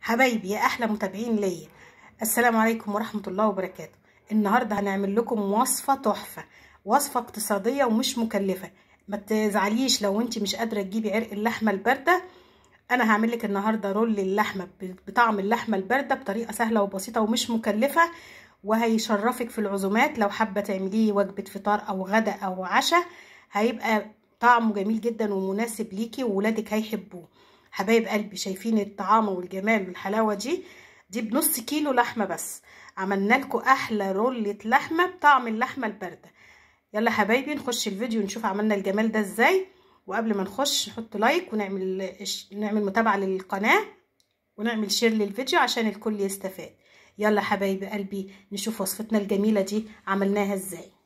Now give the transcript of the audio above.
حبايبي يا احلى متابعين ليا السلام عليكم ورحمه الله وبركاته النهارده هنعمل لكم وصفه تحفه وصفه اقتصاديه ومش مكلفه ما تزعليش لو انت مش قادره تجيبي عرق اللحمه البارده انا هعمل لك النهارده رول اللحمه بطعم اللحمه البارده بطريقه سهله وبسيطه ومش مكلفه وهيشرفك في العزومات لو حابه تعمليه وجبه فطار او غدا او عشاء هيبقى طعمه جميل جدا ومناسب ليكي وولادك هيحبوه حبايب قلبي شايفين الطعام والجمال والحلاوه دي دي بنص كيلو لحمه بس عملنا لكم احلى رولة لحمه بطعم اللحمه البارده يلا حبايبي نخش الفيديو نشوف عملنا الجمال ده ازاي وقبل ما نخش نحط لايك ونعمل نعمل متابعه للقناه ونعمل شير للفيديو عشان الكل يستفاد يلا حبايب قلبي نشوف وصفتنا الجميله دي عملناها ازاي